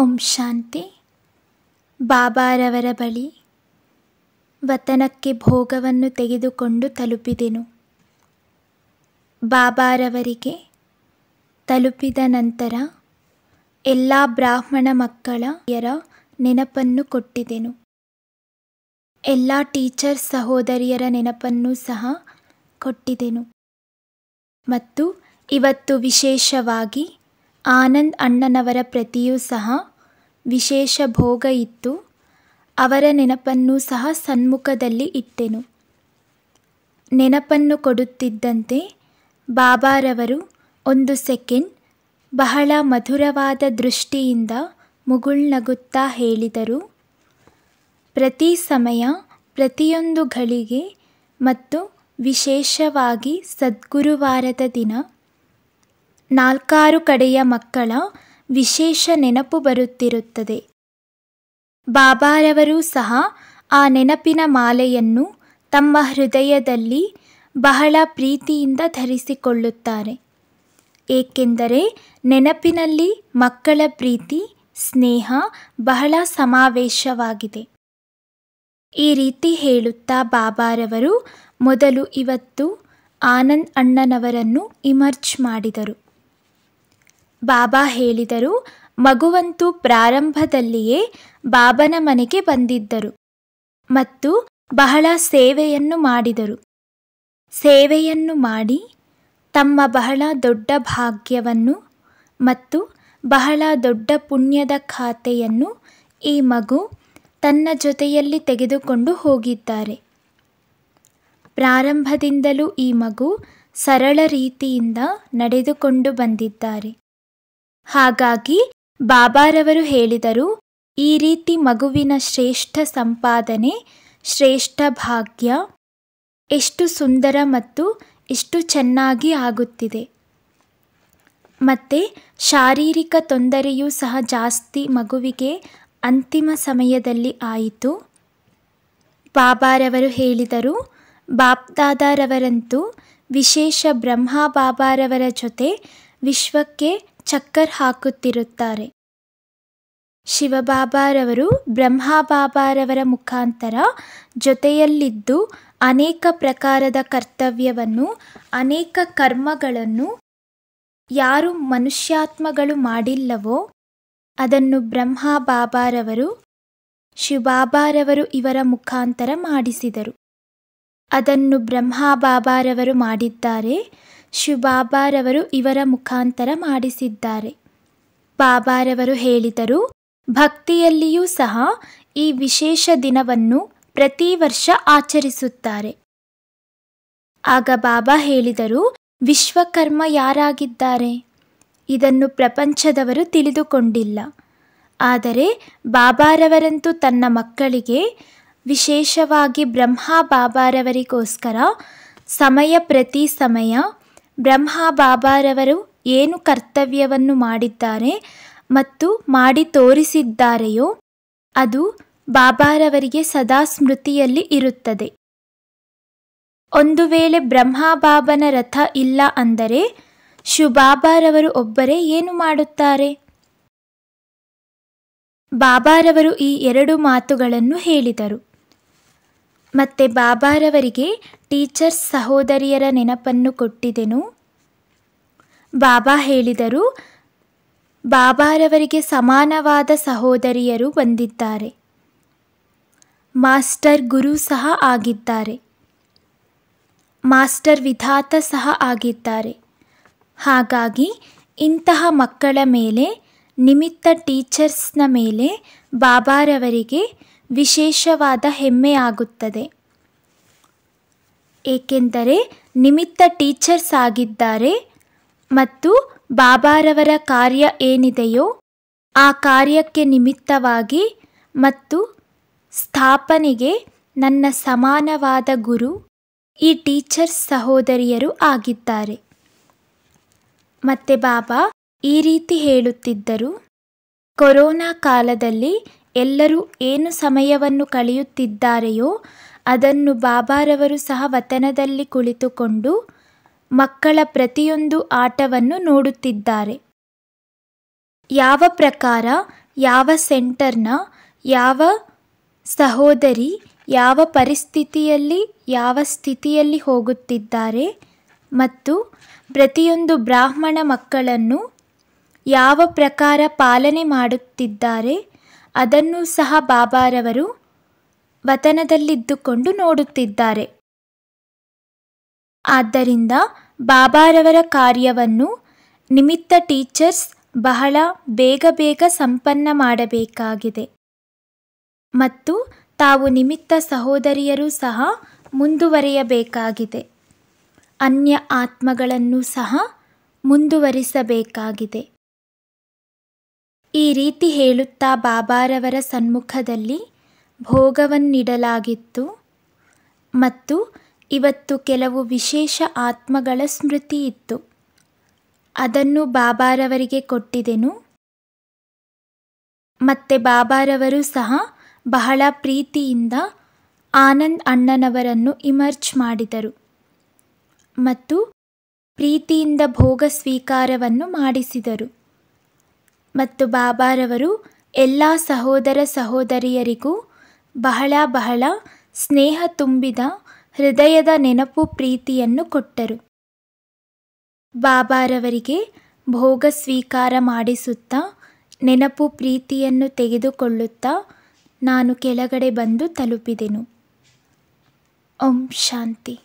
ಓಂ ಶಾಂತಿ ಬಾಬಾರವರ ಬಳಿ ವತನಕ್ಕೆ ಭೋಗವನ್ನು ತೆಗೆದುಕೊಂಡು ತಲುಪಿದೆನು ಬಾಬಾರವರಿಗೆ ತಲುಪಿದ ನಂತರ ಎಲ್ಲ ಬ್ರಾಹ್ಮಣ ಮಕ್ಕಳ ಯರ ನೆನಪನ್ನು ಕೊಟ್ಟಿದೆನು ಎಲ್ಲ ಟೀಚರ್ ಸಹೋದರಿಯರ ನೆನಪನ್ನು ಸಹ ಕೊಟ್ಟಿದೆನು ಮತ್ತು ಇವತ್ತು ವಿಶೇಷವಾಗಿ ಆನಂದ್ ಅಣ್ಣನವರ ಪ್ರತಿಯೂ ಸಹ ವಿಶೇಷ ಭೋಗ ಇತ್ತು ಅವರ ನೆನಪನ್ನು ಸಹ ಸನ್ಮುಖದಲ್ಲಿ ಇಟ್ಟೆನು ನೆನಪನ್ನು ಕೊಡುತ್ತಿದ್ದಂತೆ ಬಾಬಾರವರು ಒಂದು ಸೆಕೆಂಡ್ ಬಹಳ ಮಧುರವಾದ ದೃಷ್ಟಿಯಿಂದ ಮುಗುಳ್ನಗುತ್ತಾ ಹೇಳಿದರು ಪ್ರತಿ ಸಮಯ ಪ್ರತಿಯೊಂದು ಘಳಿಗೆ ಮತ್ತು ವಿಶೇಷವಾಗಿ ಸದ್ಗುರುವಾರದ ದಿನ ನಾಲ್ಕಾರು ಕಡೆಯ ಮಕ್ಕಳ ವಿಶೇಷ ನೆನಪು ಬರುತ್ತಿರುತ್ತದೆ ಬಾಬಾರವರೂ ಸಹ ಆ ನೆನಪಿನ ಮಾಲೆಯನ್ನು ತಮ್ಮ ಹೃದಯದಲ್ಲಿ ಬಹಳ ಪ್ರೀತಿಯಿಂದ ಧರಿಸಿಕೊಳ್ಳುತ್ತಾರೆ ಏಕೆಂದರೆ ನೆನಪಿನಲ್ಲಿ ಮಕ್ಕಳ ಪ್ರೀತಿ ಸ್ನೇಹ ಬಹಳ ಸಮಾವೇಶವಾಗಿದೆ ಈ ರೀತಿ ಹೇಳುತ್ತಾ ಬಾಬಾರವರು ಮೊದಲು ಇವತ್ತು ಆನಂದ್ ಅಣ್ಣನವರನ್ನು ಇಮರ್ಜ್ ಮಾಡಿದರು ಬಾಬಾ ಹೇಳಿದರು ಮಗುವಂತೂ ಪ್ರಾರಂಭದಲ್ಲಿಯೇ ಬಾಬನ ಮನೆಗೆ ಬಂದಿದ್ದರು ಮತ್ತು ಬಹಳ ಸೇವೆಯನ್ನು ಮಾಡಿದರು ಸೇವೆಯನ್ನು ಮಾಡಿ ತಮ್ಮ ಬಹಳ ದೊಡ್ಡ ಭಾಗ್ಯವನ್ನು ಮತ್ತು ಬಹಳ ದೊಡ್ಡ ಪುಣ್ಯದ ಖಾತೆಯನ್ನು ಈ ಮಗು ತನ್ನ ಜೊತೆಯಲ್ಲಿ ತೆಗೆದುಕೊಂಡು ಹೋಗಿದ್ದಾರೆ ಪ್ರಾರಂಭದಿಂದಲೂ ಈ ಮಗು ಸರಳ ರೀತಿಯಿಂದ ನಡೆದುಕೊಂಡು ಬಂದಿದ್ದಾರೆ ಹಾಗಾಗಿ ಬಾಬಾರವರು ಹೇಳಿದರು ಈ ರೀತಿ ಮಗುವಿನ ಶ್ರೇಷ್ಠ ಸಂಪಾದನೆ ಶ್ರೇಷ್ಠ ಭಾಗ್ಯ ಎಷ್ಟು ಸುಂದರ ಮತ್ತು ಎಷ್ಟು ಚೆನ್ನಾಗಿ ಆಗುತ್ತಿದೆ ಮತ್ತು ಶಾರೀರಿಕ ತೊಂದರೆಯೂ ಸಹ ಜಾಸ್ತಿ ಮಗುವಿಗೆ ಅಂತಿಮ ಸಮಯದಲ್ಲಿ ಆಯಿತು ಬಾಬಾರವರು ಹೇಳಿದರು ಬಾಪ್ದಾದಾರವರಂತೂ ವಿಶೇಷ ಬ್ರಹ್ಮ ಬಾಬಾರವರ ಜೊತೆ ವಿಶ್ವಕ್ಕೆ ಚಕ್ಕರ್ ಹಾಕುತ್ತಿರುತ್ತಾರೆ ಶಿವಬಾಬಾರವರು ಬ್ರಹ್ಮಬಾಬಾರವರ ಮುಖಾಂತರ ಜೊತೆಯಲ್ಲಿದ್ದು ಅನೇಕ ಪ್ರಕಾರದ ಕರ್ತವ್ಯವನ್ನು ಅನೇಕ ಕರ್ಮಗಳನ್ನು ಯಾರು ಮನುಷ್ಯಾತ್ಮಗಳು ಮಾಡಿಲ್ಲವೋ ಅದನ್ನು ಬ್ರಹ್ಮ ಬಾಬಾರವರು ಶಿವಬಾಬಾರವರು ಇವರ ಮುಖಾಂತರ ಮಾಡಿಸಿದರು ಅದನ್ನು ಬ್ರಹ್ಮ ಬಾಬಾರವರು ಮಾಡಿದ್ದಾರೆ ಶಿವಬಾಬಾರವರು ಇವರ ಮುಖಾಂತರ ಮಾಡಿಸಿದ್ದಾರೆ ಬಾಬಾರವರು ಹೇಳಿದರು ಭಕ್ತಿಯಲ್ಲಿಯೂ ಸಹ ಈ ವಿಶೇಷ ದಿನವನ್ನು ಪ್ರತಿ ವರ್ಷ ಆಚರಿಸುತ್ತಾರೆ ಆಗ ಬಾಬಾ ಹೇಳಿದರು ವಿಶ್ವಕರ್ಮ ಯಾರಾಗಿದ್ದಾರೆ ಇದನ್ನು ಪ್ರಪಂಚದವರು ತಿಳಿದುಕೊಂಡಿಲ್ಲ ಆದರೆ ಬಾಬಾರವರಂತೂ ತನ್ನ ಮಕ್ಕಳಿಗೆ ವಿಶೇಷವಾಗಿ ಬ್ರಹ್ಮ ಬಾಬಾರವರಿಗೋಸ್ಕರ ಸಮಯ ಪ್ರತಿ ಸಮಯ ಬ್ರಹ್ಮ ಬಾಬಾರವರು ಏನು ಕರ್ತವ್ಯವನ್ನು ಮಾಡಿದ್ದಾರೆ ಮತ್ತು ಮಾಡಿ ತೋರಿಸಿದ್ದಾರೆಯೋ ಅದು ಬಾಬಾರವರಿಗೆ ಸದಾ ಸ್ಮೃತಿಯಲ್ಲಿ ಇರುತ್ತದೆ ಒಂದು ವೇಳೆ ಬಾಬನ ರಥ ಇಲ್ಲ ಅಂದರೆ ಶುಬಾಬಾರವರು ಒಬ್ಬರೇ ಏನು ಮಾಡುತ್ತಾರೆ ಬಾಬಾರವರು ಈ ಎರಡು ಮಾತುಗಳನ್ನು ಹೇಳಿದರು ಮತ್ತೆ ಬಾಬಾರವರಿಗೆ ಟೀಚರ್ಸ್ ಸಹೋದರಿಯರ ನೆನಪನ್ನು ಕೊಟ್ಟಿದೆನು ಬಾಬಾ ಹೇಳಿದರು ಬಾಬಾರವರಿಗೆ ಸಮಾನವಾದ ಸಹೋದರಿಯರು ಬಂದಿದ್ದಾರೆ ಮಾಸ್ಟರ್ ಗುರು ಸಹ ಆಗಿದ್ದಾರೆ ಮಾಸ್ಟರ್ ವಿಧಾತ ಸಹ ಆಗಿದ್ದಾರೆ ಹಾಗಾಗಿ ಇಂತಹ ಮಕ್ಕಳ ಮೇಲೆ ನಿಮಿತ್ತ ಟೀಚರ್ಸ್ನ ಮೇಲೆ ಬಾಬಾರವರಿಗೆ ವಿಶೇಷವಾದ ಹೆಮ್ಮೆಯಾಗುತ್ತದೆ ಏಕೆಂದರೆ ನಿಮಿತ್ತ ಟೀಚರ್ಸ್ ಆಗಿದ್ದಾರೆ ಮತ್ತು ಬಾಬಾರವರ ಕಾರ್ಯ ಏನಿದೆಯೋ ಆ ಕಾರ್ಯಕ್ಕೆ ನಿಮಿತ್ತವಾಗಿ ಮತ್ತು ಸ್ಥಾಪನೆಗೆ ನನ್ನ ಸಮಾನವಾದ ಗುರು ಈ ಟೀಚರ್ಸ್ ಸಹೋದರಿಯರು ಆಗಿದ್ದಾರೆ ಮತ್ತೆ ಬಾಬಾ ಈ ರೀತಿ ಹೇಳುತ್ತಿದ್ದರು ಕೊರೋನಾ ಕಾಲದಲ್ಲಿ ಎಲ್ಲರೂ ಏನು ಸಮಯವನ್ನು ಕಳೆಯುತ್ತಿದ್ದಾರೆಯೋ ಅದನ್ನು ಬಾಬಾರವರು ಸಹ ವತನದಲ್ಲಿ ಕುಳಿತುಕೊಂಡು ಮಕ್ಕಳ ಪ್ರತಿಯೊಂದು ಆಟವನ್ನು ನೋಡುತ್ತಿದ್ದಾರೆ ಯಾವ ಪ್ರಕಾರ ಯಾವ ಸೆಂಟರ್ನ ಯಾವ ಸಹೋದರಿ ಯಾವ ಪರಿಸ್ಥಿತಿಯಲ್ಲಿ ಯಾವ ಸ್ಥಿತಿಯಲ್ಲಿ ಹೋಗುತ್ತಿದ್ದಾರೆ ಮತ್ತು ಪ್ರತಿಯೊಂದು ಬ್ರಾಹ್ಮಣ ಮಕ್ಕಳನ್ನು ಯಾವ ಪ್ರಕಾರ ಪಾಲನೆ ಮಾಡುತ್ತಿದ್ದಾರೆ ಅದನ್ನು ಸಹ ಬಾಬಾರವರು ವತನದಲ್ಲಿದ್ದುಕೊಂಡು ನೋಡುತ್ತಿದ್ದಾರೆ ಆದ್ದರಿಂದ ಬಾಬಾರವರ ಕಾರ್ಯವನ್ನು ನಿಮಿತ್ತ ಟೀಚರ್ಸ್ ಬಹಳ ಬೇಗ ಬೇಗ ಸಂಪನ್ನ ಮಾಡಬೇಕಾಗಿದೆ ಮತ್ತು ತಾವು ನಿಮಿತ್ತ ಸಹೋದರಿಯರು ಸಹ ಮುಂದುವರಿಯಬೇಕಾಗಿದೆ ಅನ್ಯ ಆತ್ಮಗಳನ್ನು ಸಹ ಮುಂದುವರಿಸಬೇಕಾಗಿದೆ ಈ ರೀತಿ ಹೇಳುತ್ತಾ ಬಾಬಾರವರ ಸನ್ಮುಖದಲ್ಲಿ ಭೋಗವನ್ನಿಡಲಾಗಿತ್ತು ಮತ್ತು ಇವತ್ತು ಕೆಲವು ವಿಶೇಷ ಆತ್ಮಗಳ ಸ್ಮೃತಿ ಇತ್ತು ಅದನ್ನು ಬಾಬಾರವರಿಗೆ ಕೊಟ್ಟಿದೆನು ಮತ್ತೆ ಬಾಬಾರವರು ಸಹ ಬಹಳ ಪ್ರೀತಿಯಿಂದ ಆನಂದ್ ಅಣ್ಣನವರನ್ನು ಇಮರ್ಜ್ ಮಾಡಿದರು ಮತ್ತು ಪ್ರೀತಿಯಿಂದ ಭೋಗ ಸ್ವೀಕಾರವನ್ನು ಮಾಡಿಸಿದರು ಮತ್ತು ಬಾಬಾರವರು ಎಲ್ಲ ಸಹೋದರ ಸಹೋದರಿಯರಿಗೂ ಬಹಳ ಬಹಳ ಸ್ನೇಹ ತುಂಬಿದ ಹೃದಯದ ನೆನಪು ಪ್ರೀತಿಯನ್ನು ಕೊಟ್ಟರು ಬಾಬಾರವರಿಗೆ ಭೋಗ ಸ್ವೀಕಾರ ಮಾಡಿಸುತ್ತಾ ನೆನಪು ಪ್ರೀತಿಯನ್ನು ತೆಗೆದುಕೊಳ್ಳುತ್ತಾ ನಾನು ಕೆಳಗಡೆ ಬಂದು ತಲುಪಿದೆನು ಓಂ ಶಾಂತಿ